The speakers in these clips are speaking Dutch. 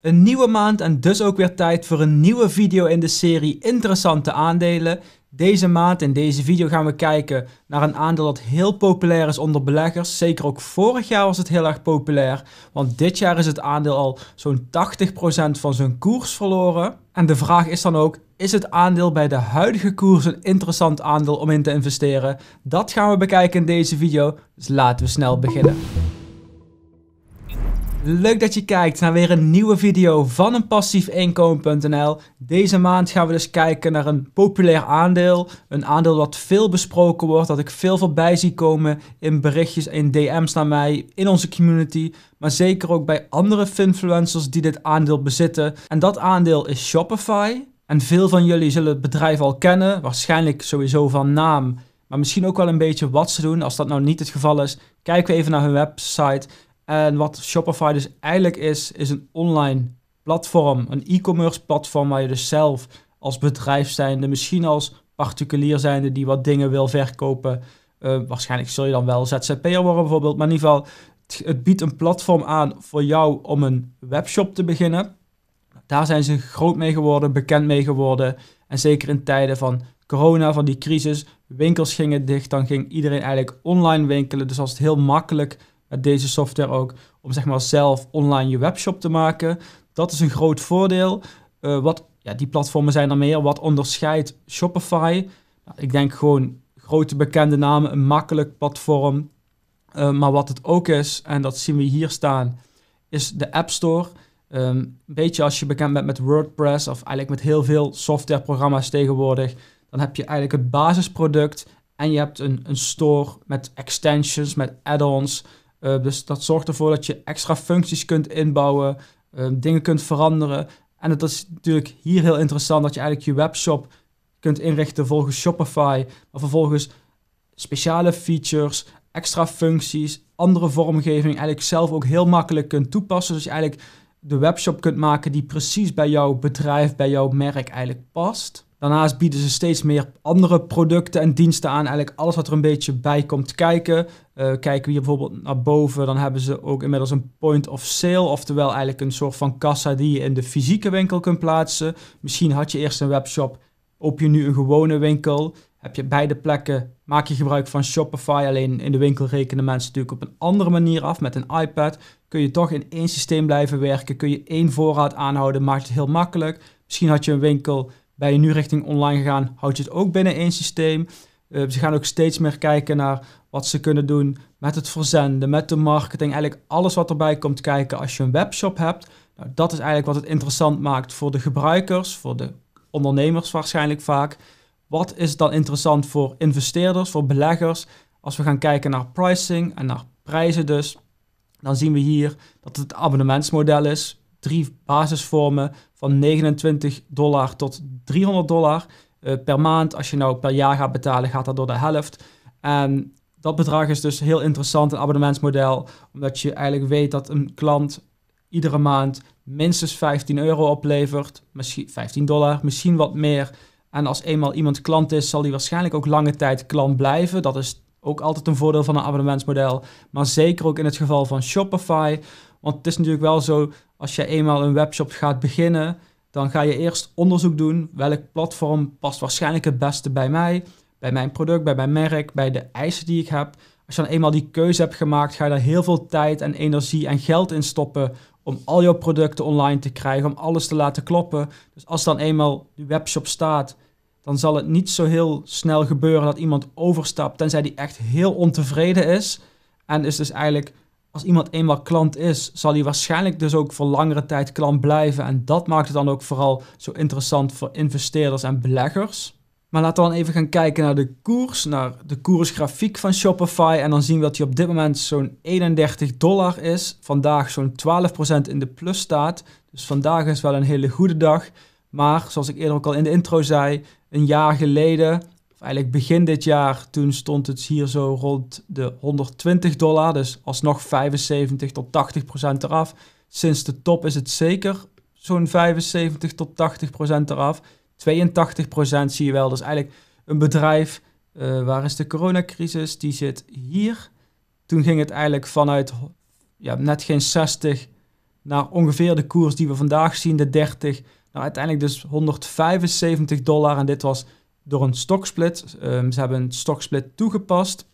Een nieuwe maand en dus ook weer tijd voor een nieuwe video in de serie Interessante aandelen. Deze maand in deze video gaan we kijken naar een aandeel dat heel populair is onder beleggers. Zeker ook vorig jaar was het heel erg populair, want dit jaar is het aandeel al zo'n 80% van zijn koers verloren. En de vraag is dan ook, is het aandeel bij de huidige koers een interessant aandeel om in te investeren? Dat gaan we bekijken in deze video, dus laten we snel beginnen. Leuk dat je kijkt naar weer een nieuwe video van een passiefinkomen.nl. Deze maand gaan we dus kijken naar een populair aandeel. Een aandeel dat veel besproken wordt, dat ik veel voorbij zie komen in berichtjes en DM's naar mij, in onze community. Maar zeker ook bij andere influencers die dit aandeel bezitten. En dat aandeel is Shopify. En veel van jullie zullen het bedrijf al kennen, waarschijnlijk sowieso van naam. Maar misschien ook wel een beetje wat ze doen. Als dat nou niet het geval is, kijken we even naar hun website. En wat Shopify dus eigenlijk is, is een online platform, een e-commerce platform waar je dus zelf als bedrijf zijnde, misschien als particulier zijnde die wat dingen wil verkopen. Eh, waarschijnlijk zul je dan wel ZZP'er worden bijvoorbeeld, maar in ieder geval, het, het biedt een platform aan voor jou om een webshop te beginnen. Daar zijn ze groot mee geworden, bekend mee geworden. En zeker in tijden van corona, van die crisis, winkels gingen dicht, dan ging iedereen eigenlijk online winkelen. Dus als het heel makkelijk met deze software ook, om zeg maar zelf online je webshop te maken. Dat is een groot voordeel. Eh, wat, ja, die platformen zijn er meer. Wat onderscheidt Shopify? Nou, ik denk gewoon grote bekende namen, een makkelijk platform. Eh, maar wat het ook is, en dat zien we hier staan, is de App Store. Ehm, een beetje als je bekend bent met WordPress of eigenlijk met heel veel softwareprogramma's tegenwoordig, dan heb je eigenlijk het basisproduct en je hebt een, een store met extensions, met add-ons. Eh, dus dat zorgt ervoor dat je extra functies kunt inbouwen, ehm, dingen kunt veranderen. En het is natuurlijk hier heel interessant dat je eigenlijk je webshop kunt inrichten volgens Shopify, maar vervolgens speciale features, extra functies, andere vormgeving eigenlijk zelf ook heel makkelijk kunt toepassen. Dus je eigenlijk de webshop kunt maken die precies bij jouw bedrijf, bij jouw merk eigenlijk past. Daarnaast bieden ze steeds meer andere producten en diensten aan. Eigenlijk alles wat er een beetje bij komt kijken. Eh, kijken we hier bijvoorbeeld naar boven, dan hebben ze ook inmiddels een point of sale. Oftewel eigenlijk een soort van kassa die je in de fysieke winkel kunt plaatsen. Misschien had je eerst een webshop, op je nu een gewone winkel. Heb je beide plekken, maak je gebruik van Shopify. Alleen in de winkel rekenen mensen natuurlijk op een andere manier af. Met een iPad kun je toch in één systeem blijven werken. Kun je één voorraad aanhouden, maakt het heel makkelijk. Misschien had je een winkel ben je nu richting online gegaan, houd je het ook binnen één systeem. Eh, ze gaan ook steeds meer kijken naar wat ze kunnen doen met het verzenden, met de marketing. Eigenlijk alles wat erbij komt kijken als je een webshop hebt. Nou, dat is eigenlijk wat het interessant maakt voor de gebruikers, voor de ondernemers waarschijnlijk vaak. Wat is dan interessant voor investeerders, voor beleggers? Als we gaan kijken naar pricing en naar prijzen dus, dan zien we hier dat het abonnementsmodel is drie basisvormen van 29 dollar tot 300 dollar eh, per maand. Als je nou per jaar gaat betalen, gaat dat door de helft. En dat bedrag is dus heel interessant, een abonnementsmodel, omdat je eigenlijk weet dat een klant iedere maand minstens 15 euro oplevert, misschien 15 dollar, misschien wat meer. En als eenmaal iemand klant is, zal hij waarschijnlijk ook lange tijd klant blijven. Dat is ook altijd een voordeel van een abonnementsmodel. Maar zeker ook in het geval van Shopify, want het is natuurlijk wel zo, als je eenmaal een webshop gaat beginnen, dan ga je eerst onderzoek doen. Welk platform past waarschijnlijk het beste bij mij, bij mijn product, bij mijn merk, bij de eisen die ik heb. Als je dan eenmaal die keuze hebt gemaakt, ga je daar heel veel tijd en energie en geld in stoppen om al jouw producten online te krijgen, om alles te laten kloppen. Dus als dan eenmaal die webshop staat, dan zal het niet zo heel snel gebeuren dat iemand overstapt, tenzij die echt heel ontevreden is. En is dus eigenlijk als iemand eenmaal klant is, zal hij waarschijnlijk dus ook voor langere tijd klant blijven. En dat maakt het dan ook vooral zo interessant voor investeerders en beleggers. Maar laten we dan even gaan kijken naar de koers, naar de koersgrafiek van Shopify. En dan zien we dat hij op dit moment zo'n 31 dollar is. Vandaag zo'n 12% in de plus staat. Dus vandaag is wel een hele goede dag. Maar zoals ik eerder ook al in de intro zei, een jaar geleden of eigenlijk begin dit jaar, toen stond het hier zo rond de 120 dollar. Dus alsnog 75 tot 80 procent eraf. Sinds de top is het zeker zo'n 75 tot 80 procent eraf. 82 procent zie je wel. Dus eigenlijk een bedrijf, eh, waar is de coronacrisis? Die zit hier. Toen ging het eigenlijk vanuit ja, net geen 60 naar ongeveer de koers die we vandaag zien, de 30. Nou, uiteindelijk dus 175 dollar. En dit was door een stoksplit. Um, ze hebben een stoksplit toegepast.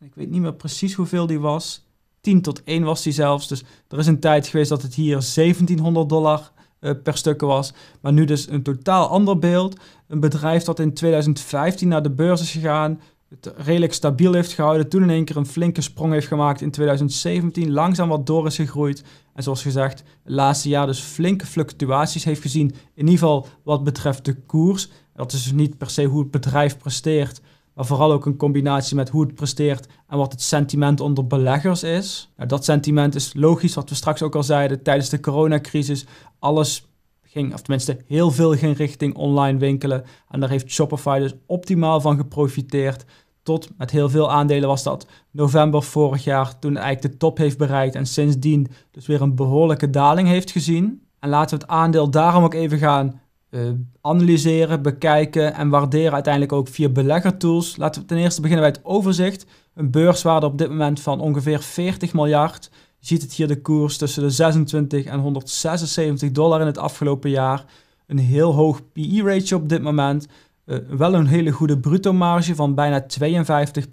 Ik weet niet meer precies hoeveel die was. 10 tot 1 was die zelfs. Dus er is een tijd geweest dat het hier 1700 dollar eh, per stuk was. Maar nu dus een totaal ander beeld. Een bedrijf dat in 2015 naar de beurs is gegaan. Het redelijk stabiel heeft gehouden. Toen in één keer een flinke sprong heeft gemaakt in 2017. Langzaam wat door is gegroeid. En zoals gezegd, het laatste jaar dus flinke fluctuaties heeft gezien. In ieder geval wat betreft de koers. Dat is dus niet per se hoe het bedrijf presteert, maar vooral ook een combinatie met hoe het presteert en wat het sentiment onder beleggers is. Nou, dat sentiment is logisch, wat we straks ook al zeiden, tijdens de coronacrisis. Alles ging, of tenminste heel veel ging richting online winkelen. En daar heeft Shopify dus optimaal van geprofiteerd. Tot met heel veel aandelen was dat november vorig jaar, toen eigenlijk de top heeft bereikt en sindsdien dus weer een behoorlijke daling heeft gezien. En laten we het aandeel daarom ook even gaan eh, analyseren, bekijken en waarderen uiteindelijk ook via beleggertools. Laten we ten eerste beginnen bij het overzicht. Een beurswaarde op dit moment van ongeveer 40 miljard. Je ziet het hier de koers tussen de 26 en 176 dollar in het afgelopen jaar. Een heel hoog PE-ratio op dit moment. Eh, wel een hele goede bruto marge van bijna 52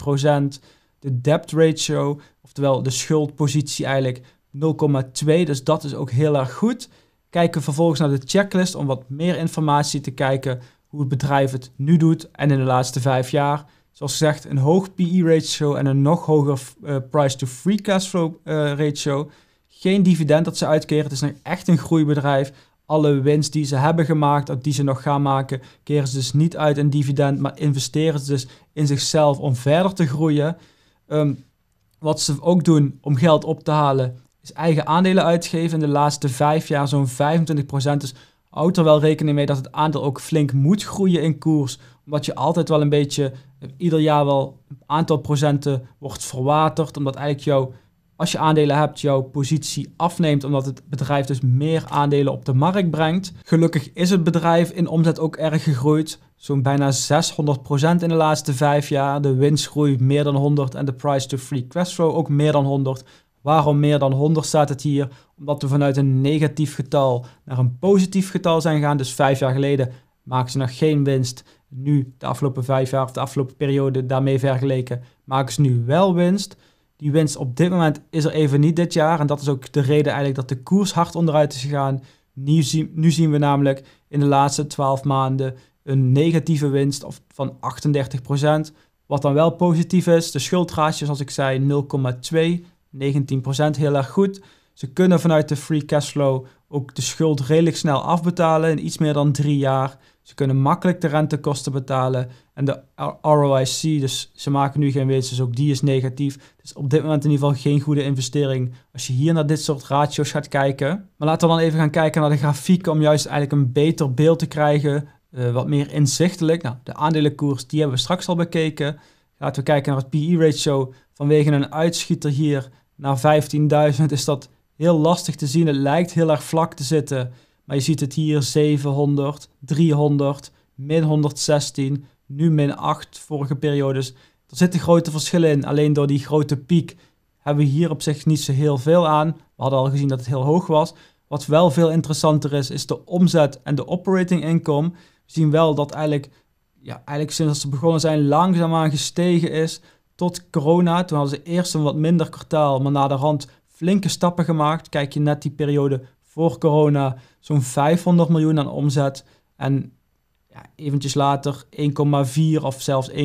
De debt ratio, oftewel de schuldpositie eigenlijk 0,2. Dus dat is ook heel erg goed kijken vervolgens naar de checklist om wat meer informatie te kijken hoe het bedrijf het nu doet en in de laatste vijf jaar. Zoals gezegd, een hoog PE-ratio en een nog hoger eh, price-to-free cashflow uh, eh, ratio. Geen dividend dat ze uitkeren, het is nog echt een groeibedrijf. Alle winst die ze hebben gemaakt, of die ze nog gaan maken, keren ze dus niet uit in dividend, maar investeren ze dus in zichzelf om verder te groeien. Ehm, wat ze ook doen om geld op te halen, eigen aandelen uitgeven in de laatste vijf jaar zo'n 25%. Dus houd er wel rekening mee dat het aandeel ook flink moet groeien in koers. Omdat je altijd wel een beetje, ieder jaar wel een aantal procenten wordt verwaterd. Omdat eigenlijk jouw, als je aandelen hebt, jouw positie afneemt. Omdat het bedrijf dus meer aandelen op de markt brengt. Gelukkig is het bedrijf in omzet ook erg gegroeid. Zo'n bijna 600% in de laatste vijf jaar. De winstgroei meer dan 100 en de price to free cash flow ook meer dan 100. Waarom meer dan 100 staat het hier? Omdat we vanuit een negatief getal naar een positief getal zijn gegaan. Dus vijf jaar geleden maken ze nog geen winst. Nu, de afgelopen vijf jaar of de afgelopen periode daarmee vergeleken, maken ze nu wel winst. Die winst op dit moment is er even niet dit jaar. En dat is ook de reden eigenlijk dat de koers hard onderuit is gegaan. Nu zien, nu zien we namelijk in de laatste 12 maanden een negatieve winst of van 38%. Wat dan wel positief is, de schuldraadjes, zoals ik zei 0,2. 19% heel erg goed. Ze kunnen vanuit de free cashflow ook de schuld redelijk snel afbetalen in iets meer dan drie jaar. Ze kunnen makkelijk de rentekosten betalen. En de ROIC, dus ze maken nu geen winst, dus ook die is negatief. Dus op dit moment in ieder geval geen goede investering als je hier naar dit soort ratios gaat kijken. Maar laten we dan even gaan kijken naar de grafiek om juist eigenlijk een beter beeld te krijgen. Eh, wat meer inzichtelijk. Nou, de aandelenkoers, die hebben we straks al bekeken. Laten we kijken naar het PE-ratio. Vanwege een uitschieter hier naar 15.000 is dat heel lastig te zien. Het lijkt heel erg vlak te zitten. Maar je ziet het hier 700, 300, min 116, nu min 8 vorige periodes. Er zitten grote verschillen in. Alleen door die grote piek hebben we hier op zich niet zo heel veel aan. We hadden al gezien dat het heel hoog was. Wat wel veel interessanter is, is de omzet en de operating income. We zien wel dat eigenlijk, ja, eigenlijk sinds ze begonnen zijn langzaamaan gestegen is tot corona. Toen hadden ze eerst een wat minder kwartaal, maar naderhand flinke stappen gemaakt. Kijk je net die periode voor corona, zo'n 500 miljoen aan omzet. En ja, eventjes later 1,4 of zelfs 1,3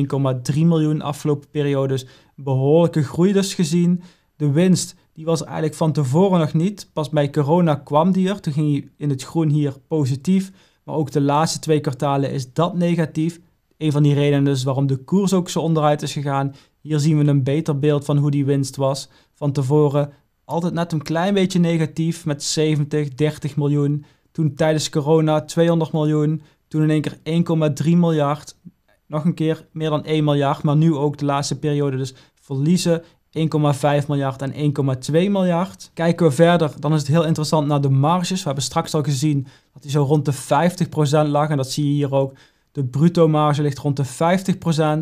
miljoen afgelopen periodes behoorlijke groei dus gezien. De winst die was eigenlijk van tevoren nog niet. Pas bij corona kwam die er. Toen ging hij in het groen hier positief. Maar ook de laatste twee kwartalen is dat negatief. Een van die redenen dus waarom de koers ook zo onderuit is gegaan. Hier zien we een beter beeld van hoe die winst was. Van tevoren altijd net een klein beetje negatief met 70, 30 miljoen. Toen tijdens corona 200 miljoen. Toen in één keer 1,3 miljard. Nog een keer meer dan 1 miljard, maar nu ook de laatste periode. Dus verliezen 1,5 miljard en 1,2 miljard. Kijken we verder, dan is het heel interessant naar de marges. We hebben straks al gezien dat die zo rond de 50% lag. En dat zie je hier ook. De bruto marge ligt rond de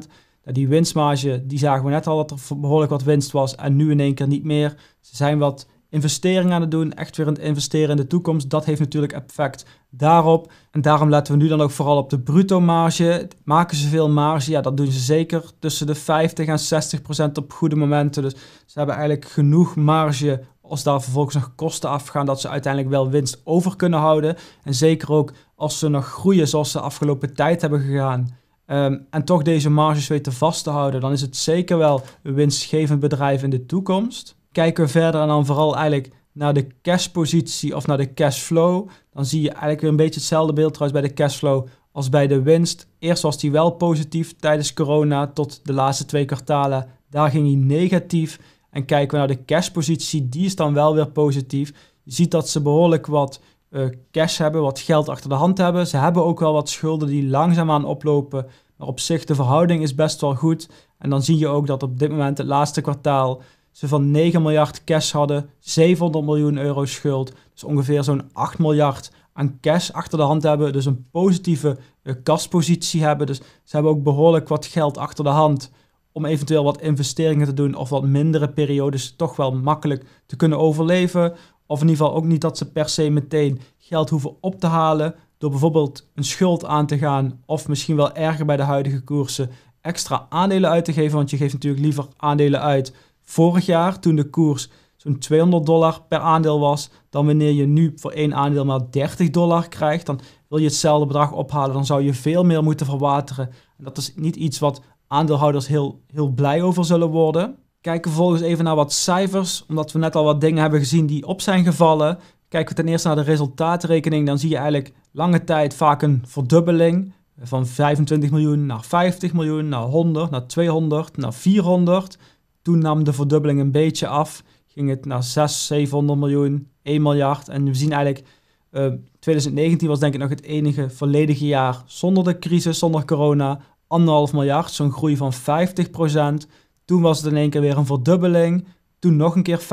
50% die winstmarge, die zagen we net al dat er behoorlijk wat winst was en nu in één keer niet meer. Ze zijn wat investeringen aan het doen, echt weer aan het investeren in de toekomst. Dat heeft natuurlijk effect daarop. En daarom letten we nu dan ook vooral op de bruto marge. Maken ze veel marge? Ja, dat doen ze zeker tussen de 50 en 60 procent op goede momenten. Dus ze hebben eigenlijk genoeg marge als daar vervolgens nog kosten afgaan, dat ze uiteindelijk wel winst over kunnen houden. En zeker ook als ze nog groeien zoals ze de afgelopen tijd hebben gegaan Ehm, en toch deze marges weten vast te houden, dan is het zeker wel een winstgevend bedrijf in de toekomst. Kijken we verder en dan vooral eigenlijk naar de cashpositie of naar de cashflow, dan zie je eigenlijk weer een beetje hetzelfde beeld trouwens bij de cashflow als bij de winst. Eerst was die wel positief tijdens corona tot de laatste twee kwartalen. Daar ging hij negatief. En kijken we naar de cashpositie, die is dan wel weer positief. Je ziet dat ze behoorlijk wat eh, cash hebben, wat geld achter de hand hebben. Ze hebben ook wel wat schulden die langzaamaan oplopen op zich, de verhouding is best wel goed. En dan zie je ook dat op dit moment, het laatste kwartaal, ze van 9 miljard cash hadden, 700 miljoen euro schuld. Dus ongeveer zo'n 8 miljard aan cash achter de hand hebben. Dus een positieve eh, kaspositie hebben. Dus ze hebben ook behoorlijk wat geld achter de hand om eventueel wat investeringen te doen of wat mindere periodes toch wel makkelijk te kunnen overleven. Of in ieder geval ook niet dat ze per se meteen geld hoeven op te halen door bijvoorbeeld een schuld aan te gaan of misschien wel erger bij de huidige koersen extra aandelen uit te geven. Want je geeft natuurlijk liever aandelen uit vorig jaar toen de koers zo'n 200 dollar per aandeel was, dan wanneer je nu voor één aandeel maar 30 dollar krijgt. Dan wil je hetzelfde bedrag ophalen, dan zou je veel meer moeten verwateren. En dat is niet iets wat aandeelhouders heel, heel blij over zullen worden. Kijken vervolgens even naar wat cijfers, omdat we net al wat dingen hebben gezien die op zijn gevallen. Kijken we ten eerste naar de resultaatrekening, dan zie je eigenlijk lange tijd vaak een verdubbeling van 25 miljoen naar 50 miljoen, naar 100, naar 200, naar 400. Toen nam de verdubbeling een beetje af, ging het naar 6, 700 miljoen, 1 miljard. En we zien eigenlijk, 2019 eh, was denk ik nog het enige volledige jaar zonder de crisis, zonder corona, 1,5 miljard, zo'n groei van 50%. Toen was het in één keer weer een verdubbeling, toen nog een keer 50%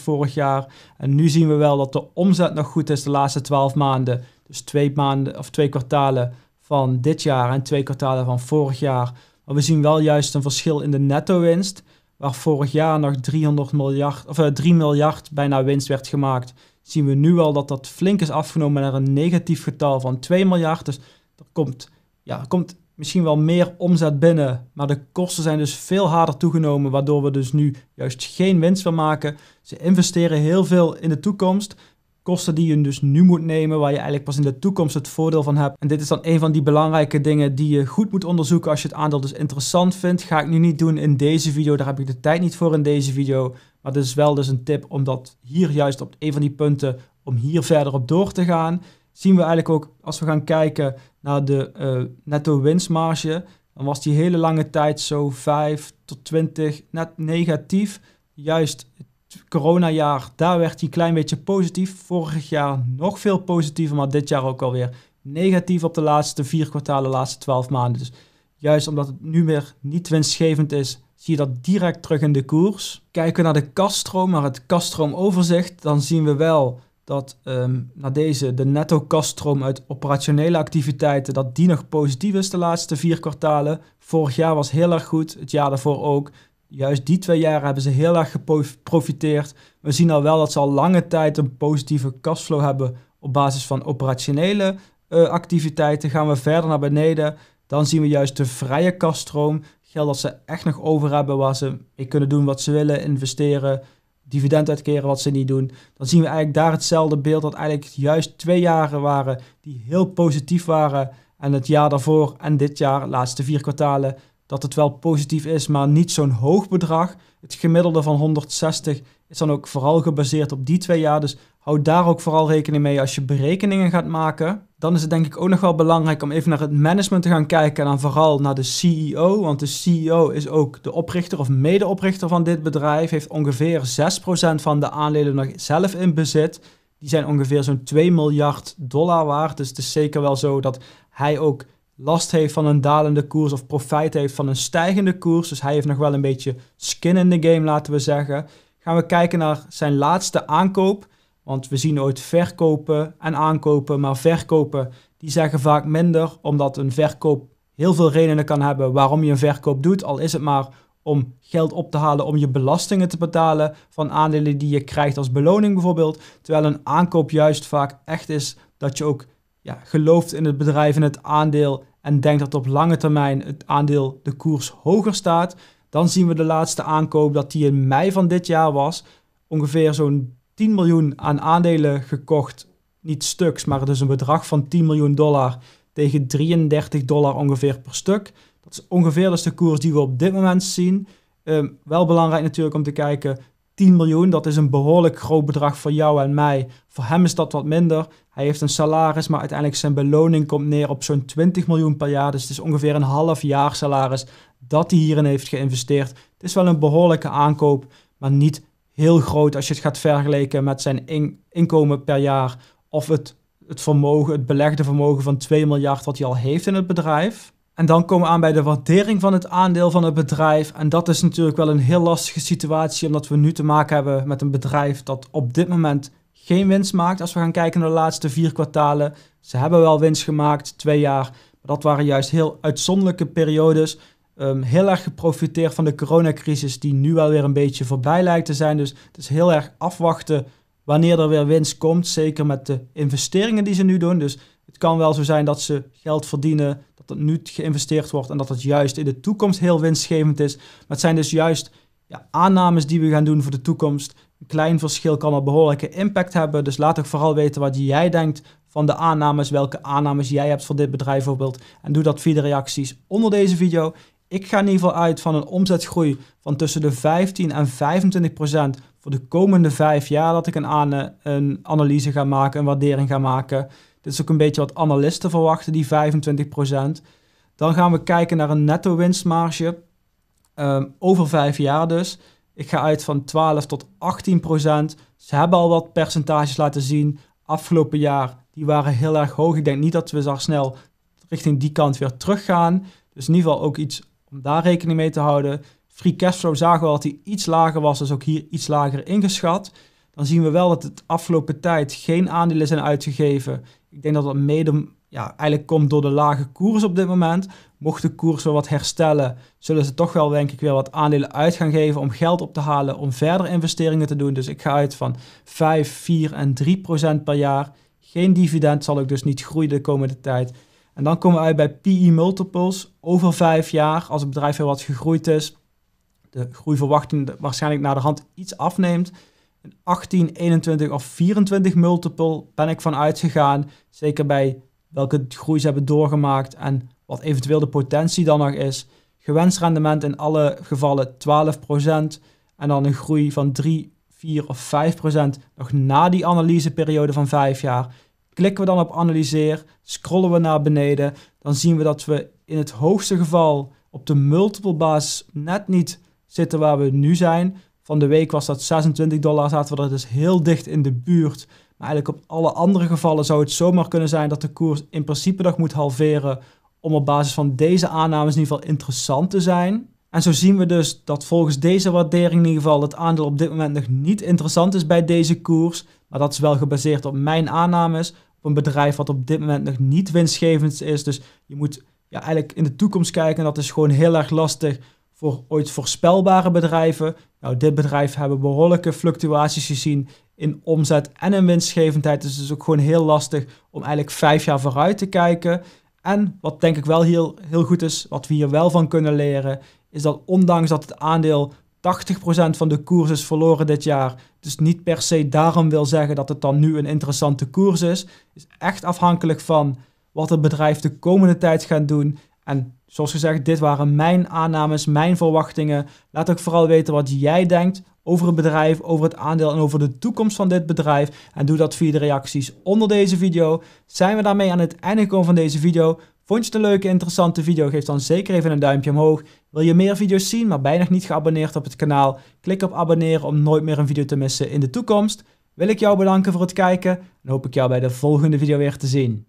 vorig jaar. En nu zien we wel dat de omzet nog goed is de laatste 12 maanden. Dus twee maanden of twee kwartalen van dit jaar en twee kwartalen van vorig jaar. Maar we zien wel juist een verschil in de netto-winst. Waar vorig jaar nog 300 miljard, of, 3 eh, miljard bijna winst werd gemaakt. Zien we nu al dat dat flink is afgenomen naar een negatief getal van 2 miljard. Dus er komt, ja, komt misschien wel meer omzet binnen, maar de kosten zijn dus veel harder toegenomen, waardoor we dus nu juist geen winst meer maken. Ze investeren heel veel in de toekomst. Kosten die je dus nu moet nemen, waar je eigenlijk pas in de toekomst het voordeel van hebt. En dit is dan een van die belangrijke dingen die je goed moet onderzoeken als je het aandeel dus interessant vindt. Ga ik nu niet doen in deze video, daar heb ik de tijd niet voor in deze video. Maar het is wel dus een tip om dat hier juist op een van die punten, om hier verder op door te gaan. Zien we eigenlijk ook als we gaan kijken naar de eh, netto winstmarge, dan was die hele lange tijd zo 5 tot 20 net negatief. Juist het coronajaar, daar werd die klein beetje positief. Vorig jaar nog veel positiever, maar dit jaar ook alweer negatief op de laatste vier kwartalen, de laatste 12 maanden. Dus juist omdat het nu weer niet winstgevend is, zie je dat direct terug in de koers. Kijken we naar de kaststroom, naar het kaststroomoverzicht. dan zien we wel dat ehm, na nou, deze de netto kaststroom uit operationele activiteiten, dat die nog positief is de laatste vier kwartalen. Vorig jaar was heel erg goed, het jaar daarvoor ook. Juist die twee jaren hebben ze heel erg geprofiteerd. We zien al wel dat ze al lange tijd een positieve cashflow hebben op basis van operationele eh, activiteiten. Gaan we verder naar beneden, dan zien we juist de vrije kaststroom. Geld dat ze echt nog over hebben, waar ze mee kunnen doen wat ze willen, investeren, dividend uitkeren wat ze niet doen. Dan zien we eigenlijk daar hetzelfde beeld dat eigenlijk juist twee jaren waren die heel positief waren. En het jaar daarvoor en dit jaar, laatste vier kwartalen, dat het wel positief is, maar niet zo'n hoog bedrag. Het gemiddelde van 160 is dan ook vooral gebaseerd op die twee jaar. Dus hou daar ook vooral rekening mee als je berekeningen gaat maken. Dan is het denk ik ook nog wel belangrijk om even naar het management te gaan kijken en dan vooral naar de CEO. Want de CEO is ook de oprichter of medeoprichter van dit bedrijf, heeft ongeveer 6% van de aandelen nog zelf in bezit. Die zijn ongeveer zo'n 2 miljard dollar waard. Dus het is zeker wel zo dat hij ook last heeft van een dalende koers of profijt heeft van een stijgende koers. Dus hij heeft nog wel een beetje skin in the game, laten we zeggen gaan we kijken naar zijn laatste aankoop. Want we zien ooit verkopen en aankopen, maar verkopen die zeggen vaak minder, omdat een verkoop heel veel redenen kan hebben waarom je een verkoop doet. Al is het maar om geld op te halen om je belastingen te betalen van aandelen die je krijgt als beloning bijvoorbeeld. Terwijl een aankoop juist vaak echt is dat je ook ja, gelooft in het bedrijf en het aandeel en denkt dat op lange termijn het aandeel de koers hoger staat. Dan zien we de laatste aankoop dat die in mei van dit jaar was. Ongeveer zo'n 10 miljoen aan aandelen gekocht. Niet stuks, maar dus een bedrag van 10 miljoen dollar tegen 33 dollar ongeveer per stuk. Dat is ongeveer dus de koers die we op dit moment zien. Ehm, wel belangrijk natuurlijk om te kijken, 10 miljoen, dat is een behoorlijk groot bedrag voor jou en mij. Voor hem is dat wat minder. Hij heeft een salaris, maar uiteindelijk zijn beloning komt neer op zo'n 20 miljoen per jaar. Dus het is ongeveer een half jaar salaris dat hij hierin heeft geïnvesteerd. Het is wel een behoorlijke aankoop, maar niet heel groot als je het gaat vergelijken met zijn inkomen per jaar of het, het vermogen, het belegde vermogen van 2 miljard wat hij al heeft in het bedrijf. En dan komen we aan bij de waardering van het aandeel van het bedrijf. En dat is natuurlijk wel een heel lastige situatie, omdat we nu te maken hebben met een bedrijf dat op dit moment geen winst maakt. Als we gaan kijken naar de laatste vier kwartalen, ze hebben wel winst gemaakt, twee jaar. Maar dat waren juist heel uitzonderlijke periodes. Ehm, heel erg geprofiteerd van de coronacrisis die nu wel weer een beetje voorbij lijkt te zijn. Dus het is heel erg afwachten wanneer er weer winst komt. Zeker met de investeringen die ze nu doen. Dus het kan wel zo zijn dat ze geld verdienen, dat het nu geïnvesteerd wordt en dat het juist in de toekomst heel winstgevend is. Maar het zijn dus juist ja, aannames die we gaan doen voor de toekomst. Een klein verschil kan al behoorlijke impact hebben. Dus laat ook vooral weten wat jij denkt van de aannames, welke aannames jij hebt voor dit bedrijf bijvoorbeeld. En doe dat via de reacties onder deze video. Ik ga in ieder geval uit van een omzetgroei van tussen de 15 en 25 procent voor de komende vijf jaar dat ik een, een analyse ga maken, een waardering ga maken. Dit is ook een beetje wat analisten verwachten, die 25 procent. Dan gaan we kijken naar een netto winstmarge ehm, over vijf jaar dus. Ik ga uit van 12 tot 18 procent. Ze hebben al wat percentages laten zien. Afgelopen jaar, die waren heel erg hoog. Ik denk niet dat we zo snel richting die kant weer terug gaan Dus in ieder geval ook iets om daar rekening mee te houden. Free cashflow zagen we dat die iets lager was, dus ook hier iets lager ingeschat. Dan zien we wel dat het afgelopen tijd geen aandelen zijn uitgegeven. Ik denk dat dat mede ja, eigenlijk komt door de lage koers op dit moment. Mocht de koers wel wat herstellen, zullen ze toch wel denk ik weer wat aandelen uit gaan geven om geld op te halen, om verder investeringen te doen. Dus ik ga uit van 5, 4 en 3 procent per jaar. Geen dividend zal ook dus niet groeien de komende tijd. En dan komen we uit bij PE multiples over vijf jaar, als het bedrijf heel wat gegroeid is, de groeiverwachting waarschijnlijk naar de hand iets afneemt. Een 18, 21 of 24 multiple ben ik van uitgegaan, zeker bij welke groei ze hebben doorgemaakt en wat eventueel de potentie dan nog is. Gewenst rendement in alle gevallen 12% en dan een groei van 3, 4 of 5% nog na die analyseperiode van 5 jaar Klikken we dan op analyseer, scrollen we naar beneden, dan zien we dat we in het hoogste geval op de multiple basis net niet zitten waar we nu zijn. Van de week was dat 26 dollar, zaten we dat dus heel dicht in de buurt. Maar eigenlijk op alle andere gevallen zou het zomaar kunnen zijn dat de koers in principe nog moet halveren om op basis van deze aannames in ieder geval interessant te zijn. En zo zien we dus dat volgens deze waardering in ieder geval het aandeel op dit moment nog niet interessant is bij deze koers. Maar dat is wel gebaseerd op mijn aannames op een bedrijf wat op dit moment nog niet winstgevend is. Dus je moet ja, eigenlijk in de toekomst kijken. En dat is gewoon heel erg lastig voor ooit voorspelbare bedrijven. Nou, dit bedrijf hebben behoorlijke fluctuaties gezien in omzet en in winstgevendheid. Dus het is ook gewoon heel lastig om eigenlijk vijf jaar vooruit te kijken. En wat denk ik wel heel, heel goed is, wat we hier wel van kunnen leren, is dat ondanks dat het aandeel 80% van de koers is verloren dit jaar. Dus niet per se daarom wil zeggen dat het dan nu een interessante koers is. is echt afhankelijk van wat het bedrijf de komende tijd gaat doen. En zoals gezegd, dit waren mijn aannames, mijn verwachtingen. Laat ook vooral weten wat jij denkt over het bedrijf, over het aandeel en over de toekomst van dit bedrijf. En doe dat via de reacties onder deze video. Zijn we daarmee aan het einde gekomen van deze video? Vond je het een leuke, interessante video? Geef dan zeker even een duimpje omhoog. Wil je meer video's zien, maar bijna niet geabonneerd op het kanaal? Klik op abonneren om nooit meer een video te missen in de toekomst. Wil ik jou bedanken voor het kijken en hoop ik jou bij de volgende video weer te zien.